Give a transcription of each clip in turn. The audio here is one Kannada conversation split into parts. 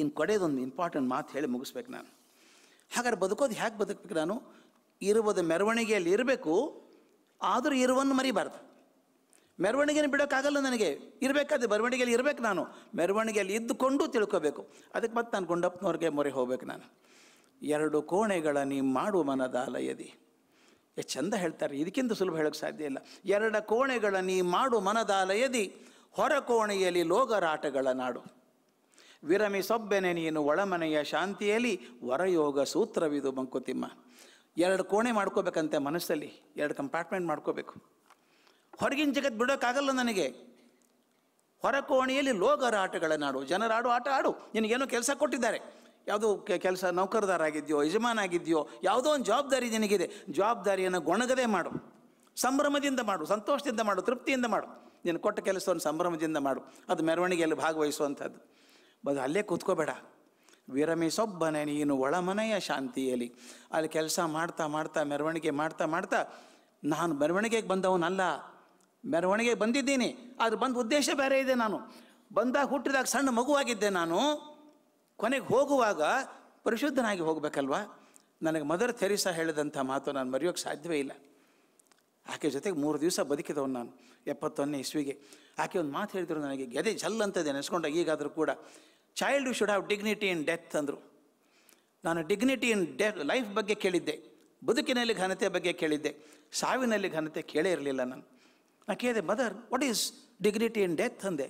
ಇನ್ನು ಕಡೆಯದೊಂದು ಇಂಪಾರ್ಟೆಂಟ್ ಮಾತು ಹೇಳಿ ಮುಗಿಸ್ಬೇಕು ನಾನು ಹಾಗಾದ್ರೆ ಬದುಕೋದು ಹೇಗೆ ಬದುಕಬೇಕು ನಾನು ಇರುವುದು ಮೆರವಣಿಗೆಯಲ್ಲಿ ಇರಬೇಕು ಆದರೂ ಇರುವನ್ನು ಮರಿಬಾರ್ದು ಮೆರವಣಿಗೆನ ಬಿಡೋಕ್ಕಾಗಲ್ಲ ನನಗೆ ಇರಬೇಕಾದ್ರೆ ಮೆರವಣಿಗೆಯಲ್ಲಿ ಇರಬೇಕು ನಾನು ಮೆರವಣಿಗೆಯಲ್ಲಿ ಇದ್ದುಕೊಂಡು ತಿಳ್ಕೋಬೇಕು ಅದಕ್ಕೆ ಮತ್ತೆ ನಾನು ಗುಂಡಪ್ಪನವ್ರಿಗೆ ಮೊರೆ ಹೋಗ್ಬೇಕು ನಾನು ಎರಡು ಕೋಣೆಗಳ ನೀ ಮಾಡು ಮನದಾಲಯದಿ ಲಯದಿ ಎಷ್ಟು ಚಂದ ಹೇಳ್ತಾರೆ ಇದಕ್ಕಿಂತ ಸುಲಭ ಹೇಳೋಕ್ಕೆ ಸಾಧ್ಯ ಇಲ್ಲ ಎರಡು ಕೋಣೆಗಳ ನೀ ಮಾಡು ಮನದಾಲಯದಿ ಹೊರ ಕೋಣೆಯಲ್ಲಿ ಲೋಗರಾಟಗಳ ನಾಡು ವಿರಮಿ ಸೊಬ್ಬೆನೆ ನೀನು ಒಳಮನೆಯ ಶಾಂತಿಯಲ್ಲಿ ವರಯೋಗ ಸೂತ್ರವಿದು ಬಂಕುತಿಮ್ಮ ಎರಡು ಕೋಣೆ ಮಾಡ್ಕೋಬೇಕಂತೆ ಮನಸ್ಸಲ್ಲಿ ಎರಡು ಕಂಪಾರ್ಟ್ಮೆಂಟ್ ಮಾಡ್ಕೋಬೇಕು ಹೊರಗಿನ ಜಗತ್ತು ಬಿಡೋಕ್ಕಾಗಲ್ಲ ನನಗೆ ಹೊರ ಕೋಣೆಯಲ್ಲಿ ಲೋಗರ ಜನರ ಆಡು ಆಟ ಆಡು ನಿನಗೇನೋ ಕೆಲಸ ಕೊಟ್ಟಿದ್ದಾರೆ ಯಾವುದೋ ಕೆಲಸ ಯಜಮಾನ ಆಗಿದೆಯೋ ಯಾವುದೋ ಒಂದು ಜವಾಬ್ದಾರಿ ನಿನಗಿದೆ ಜವಾಬ್ದಾರಿಯನ್ನು ಗೊಣಗದೆ ಮಾಡು ಸಂಭ್ರಮದಿಂದ ಮಾಡು ಸಂತೋಷದಿಂದ ಮಾಡು ತೃಪ್ತಿಯಿಂದ ಮಾಡು ನೀನು ಕೊಟ್ಟ ಕೆಲಸವನ್ನು ಸಂಭ್ರಮದಿಂದ ಮಾಡು ಅದು ಮೆರವಣಿಗೆಯಲ್ಲಿ ಭಾಗವಹಿಸುವಂಥದ್ದು ಬದು ಅಲ್ಲೇ ಕೂತ್ಕೋಬೇಡ ವಿರಮಿಸೊಬ್ಬನೇ ನೀನು ಒಳಮನೆಯ ಶಾಂತಿಯಲ್ಲಿ ಅಲ್ಲಿ ಕೆಲಸ ಮಾಡ್ತಾ ಮಾಡ್ತಾ ಮೆರವಣಿಗೆ ಮಾಡ್ತಾ ಮಾಡ್ತಾ ನಾನು ಮೆರವಣಿಗೆಗೆ ಬಂದವನಲ್ಲ ಮೆರವಣಿಗೆಗೆ ಬಂದಿದ್ದೀನಿ ಅದು ಬಂದ ಉದ್ದೇಶ ಬೇರೆ ಇದೆ ನಾನು ಬಂದಾಗ ಹುಟ್ಟಿದಾಗ ಸಣ್ಣ ಮಗುವಾಗಿದ್ದೆ ನಾನು ಕೊನೆಗೆ ಹೋಗುವಾಗ ಪರಿಶುದ್ಧನಾಗಿ ಹೋಗಬೇಕಲ್ವಾ ನನಗೆ ಮದರ್ ಥೆರಿಸಾ ಹೇಳಿದಂಥ ಮಾತು ನಾನು ಮರೆಯೋಕ್ಕೆ ಸಾಧ್ಯವೇ ಇಲ್ಲ ಆಕೆ ಜೊತೆಗೆ ಮೂರು ದಿವಸ ಬದುಕಿದವನು ನಾನು ಎಪ್ಪತ್ತೊಂದನೇ ಇಸ್ವಿಗೆ ಆಕೆ ಒಂದು ಮಾತು ಹೇಳಿದ್ರು ನನಗೆ ಗೆದೆ ಜಲ್ ಅಂತ ನೆನೆಸ್ಕೊಂಡಾಗ ಈಗಾದರೂ ಕೂಡ child should have dignity in death ಅಂದರು ನಾನು ಡಿಗ್ನಿಟಿ ಇನ್ ಡೆತ್ ಲೈಫ್ ಬಗ್ಗೆ ಕೇಳಿದ್ದೆ ಬದುಕಿನಲ್ಲಿ ಘನತೆ ಬಗ್ಗೆ ಕೇಳಿದ್ದೆ ಸಾವಿನಲ್ಲಿ ಘನತೆ ಕೇಳೇ ಇರಲಿಲ್ಲ ನಾನು ನಾನು ಕೇಳಿದೆ mother what is dignity in death ಅಂದೆ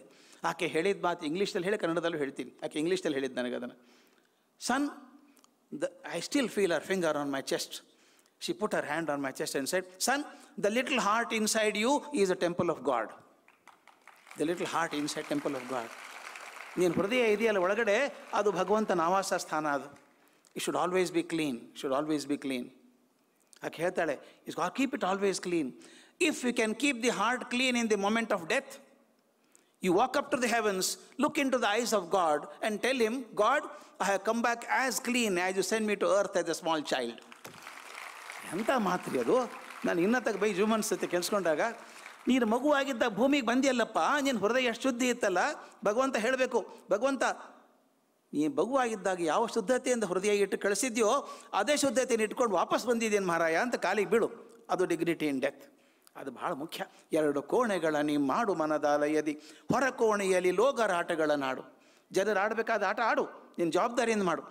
ಆಕೆ ಹೇಳಿದ ಮಾತು ಇಂಗ್ಲೀಷಲ್ಲಿ ಹೇಳಿ ಕನ್ನಡದಲ್ಲೂ ಹೇಳ್ತೀನಿ ಆಕೆ ಇಂಗ್ಲೀಷಲ್ಲಿ ಹೇಳಿದ್ದು ನನಗೆ ಅದನ್ನು son the I still feel her finger on my chest she put her hand on my chest and said son the little heart inside you is a temple of God the little heart inside temple of God ನೀನು ಹೃದಯ ಇದೆಯಲ್ಲ ಒಳಗಡೆ ಅದು ಭಗವಂತನ ಆವಾಸ ಸ್ಥಾನ ಅದು it should always be clean should always be clean ಯಾಕೆ ಹೇಳ್ತಾಳೆ ಇಸ್ ಗಾ keep it always clean if you can keep the heart clean in the moment of death you walk up to the heavens look into the eyes of God and tell him God I have come back as clean as you send me to earth as a small child ಎಂಥ ಮಾತ್ರಿ ಅದು ನಾನು ಇನ್ನತಕ್ಕೆ ಬೈ ಜ್ಯೂಮನ್ಸ್ ಜೊತೆ ಕೆಲ್ಸ್ಕೊಂಡಾಗ ನೀನು ಮಗುವಾಗಿದ್ದ ಭೂಮಿಗೆ ಬಂದಿಯಲ್ಲಪ್ಪ ನೀನು ಹೃದಯ ಶುದ್ಧಿ ಇತ್ತಲ್ಲ ಭಗವಂತ ಹೇಳಬೇಕು ಭಗವಂತ ನೀನು ಮಗುವಾಗಿದ್ದಾಗ ಯಾವ ಶುದ್ಧತೆಯಿಂದ ಹೃದಯ ಇಟ್ಟು ಕಳಿಸಿದ್ಯೋ ಅದೇ ಶುದ್ಧತೆಯನ್ನು ಇಟ್ಕೊಂಡು ವಾಪಸ್ ಬಂದಿದ್ದೇನೆ ಮಹಾರಾಯ ಅಂತ ಕಾಲಿಗೆ ಬೀಳು ಅದು ಡಿಗ್ನಿಟಿ ಇನ್ ಡೆತ್ ಅದು ಬಹಳ ಮುಖ್ಯ ಎರಡು ಕೋಣೆಗಳ ನೀ ಮಾಡು ಮನದಾಲಯದಿ ಹೊರ ಕೋಣೆಯಲ್ಲಿ ಲೋಗರ ಆಟಗಳನ್ನು ಆಡು ಜನರು ಆಡಬೇಕಾದ ಆಟ ಆಡು ನಿನ್ನ ಜವಾಬ್ದಾರಿಯಿಂದ ಮಾಡು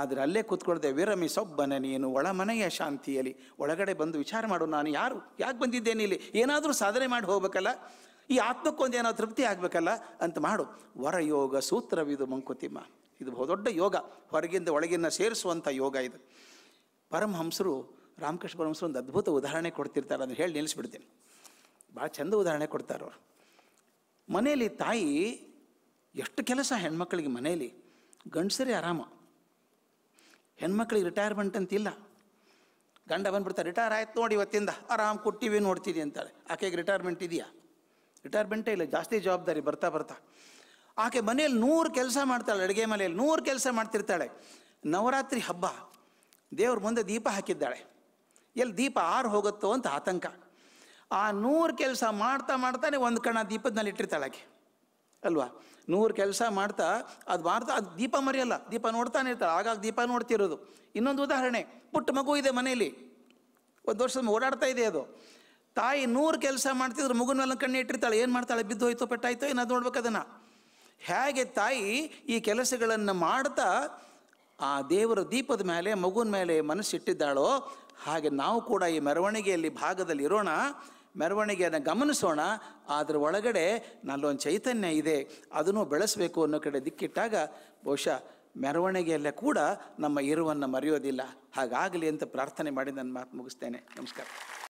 ಆದರೆ ಅಲ್ಲೇ ಕೂತ್ಕೊಳ್ಳದೆ ವಿರಮಿ ಸೊಬ್ಬನ ನೀನು ಒಳಮನೆಯ ಶಾಂತಿಯಲ್ಲಿ ಒಳಗಡೆ ಬಂದು ವಿಚಾರ ಮಾಡು ನಾನು ಯಾರು ಯಾಕೆ ಬಂದಿದ್ದೇನೆ ಇಲ್ಲಿ ಏನಾದರೂ ಸಾಧನೆ ಮಾಡಿ ಹೋಗ್ಬೇಕಲ್ಲ ಈ ಆತ್ಮಕ್ಕೊಂದು ಏನೋ ತೃಪ್ತಿ ಆಗಬೇಕಲ್ಲ ಅಂತ ಮಾಡು ವರಯೋಗ ಸೂತ್ರವಿದು ಮಂಕುತಿಮ್ಮ ಇದು ಬಹುದೊಡ್ಡ ಯೋಗ ಹೊರಗಿಂದ ಒಳಗಿನ ಸೇರಿಸುವಂಥ ಯೋಗ ಇದು ಪರಮಹಂಸರು ರಾಮಕೃಷ್ಣ ಪರಮಹಂಸರು ಒಂದು ಅದ್ಭುತ ಉದಾಹರಣೆ ಕೊಡ್ತಿರ್ತಾರೆ ಅದನ್ನು ಹೇಳಿ ನಿಲ್ಲಿಸ್ಬಿಡ್ತೀನಿ ಭಾಳ ಚಂದ ಉದಾಹರಣೆ ಕೊಡ್ತಾರೆ ಅವರು ಮನೆಯಲ್ಲಿ ತಾಯಿ ಎಷ್ಟು ಕೆಲಸ ಹೆಣ್ಮಕ್ಳಿಗೆ ಮನೆಯಲ್ಲಿ ಗಂಡಸರೇ ಆರಾಮ ಹೆಣ್ಮಕ್ಳಿಗೆ ರಿಟೈರ್ಮೆಂಟ್ ಅಂತ ಇಲ್ಲ ಗಂಡ ಬಂದ್ಬಿಡ್ತಾರೆ ರಿಟೈರ್ ಆಯ್ತು ನೋಡಿ ಇವತ್ತಿಂದ ಆರಾಮ್ ಕೊಟ್ಟಿವಿ ನೋಡ್ತೀನಿ ಅಂತಾಳೆ ಆಕೆಗೆ ರಿಟೈರ್ಮೆಂಟ್ ಇದೆಯಾ ರಿಟೈರ್ಮೆಂಟೇ ಇಲ್ಲ ಜಾಸ್ತಿ ಜವಾಬ್ದಾರಿ ಬರ್ತಾ ಬರ್ತಾ ಆಕೆ ಮನೆಯಲ್ಲಿ ನೂರು ಕೆಲಸ ಮಾಡ್ತಾಳೆ ಅಡುಗೆ ಮನೆಯಲ್ಲಿ ನೂರು ಕೆಲಸ ಮಾಡ್ತಿರ್ತಾಳೆ ನವರಾತ್ರಿ ಹಬ್ಬ ದೇವ್ರ ಮುಂದೆ ದೀಪ ಹಾಕಿದ್ದಾಳೆ ಎಲ್ಲಿ ದೀಪ ಆರು ಹೋಗುತ್ತೋ ಅಂತ ಆತಂಕ ಆ ನೂರು ಕೆಲಸ ಮಾಡ್ತಾ ಮಾಡ್ತಾನೆ ಒಂದು ಕಣ ದೀಪದ ಇಟ್ಟಿರ್ತಾಳೆ ಆಕೆ ಅಲ್ವಾ ನೂರು ಕೆಲಸ ಮಾಡ್ತಾ ಅದು ಮಾಡ್ತಾ ಅದು ದೀಪ ಮರೆಯಲ್ಲ ದೀಪ ನೋಡ್ತಾನೆ ಇರ್ತಾರೆ ಆಗಾಗ ದೀಪ ನೋಡ್ತಿರೋದು ಇನ್ನೊಂದು ಉದಾಹರಣೆ ಪುಟ್ಟ ಮಗು ಇದೆ ಮನೆಯಲ್ಲಿ ಒಂದು ವರ್ಷ ಓಡಾಡ್ತಾ ಇದೆ ಅದು ತಾಯಿ ನೂರು ಕೆಲಸ ಮಾಡ್ತಿದ್ರು ಮಗುನ ಮೇಲೆ ಕಣ್ಣು ಇಟ್ಟಿರ್ತಾಳೆ ಏನು ಮಾಡ್ತಾಳೆ ಬಿದ್ದು ಹೋಯ್ತು ಪೆಟ್ಟಾಯ್ತು ಏನಾದ್ರು ನೋಡ್ಬೇಕು ಅದನ್ನು ಹೇಗೆ ತಾಯಿ ಈ ಕೆಲಸಗಳನ್ನು ಮಾಡ್ತಾ ಆ ದೇವರ ದೀಪದ ಮೇಲೆ ಮಗುನ ಮೇಲೆ ಮನಸ್ಸಿಟ್ಟಿದ್ದಾಳೋ ಹಾಗೆ ನಾವು ಕೂಡ ಈ ಮೆರವಣಿಗೆಯಲ್ಲಿ ಭಾಗದಲ್ಲಿ ಇರೋಣ ಮೆರವಣಿಗೆಯನ್ನು ಗಮನಿಸೋಣ ಅದರ ಒಳಗಡೆ ನಲ್ಲೊಂದು ಚೈತನ್ಯ ಇದೆ ಅದನ್ನು ಬೆಳೆಸಬೇಕು ಅನ್ನೋ ಕಡೆ ದಿಕ್ಕಿಟ್ಟಾಗ ಬಹುಶಃ ಮೆರವಣಿಗೆಯಲ್ಲೇ ಕೂಡ ನಮ್ಮ ಇರುವನ್ನು ಮರೆಯೋದಿಲ್ಲ ಹಾಗಾಗಲಿ ಅಂತ ಪ್ರಾರ್ಥನೆ ಮಾಡಿ ನನ್ನ ಮಾತು ಮುಗಿಸ್ತೇನೆ ನಮಸ್ಕಾರ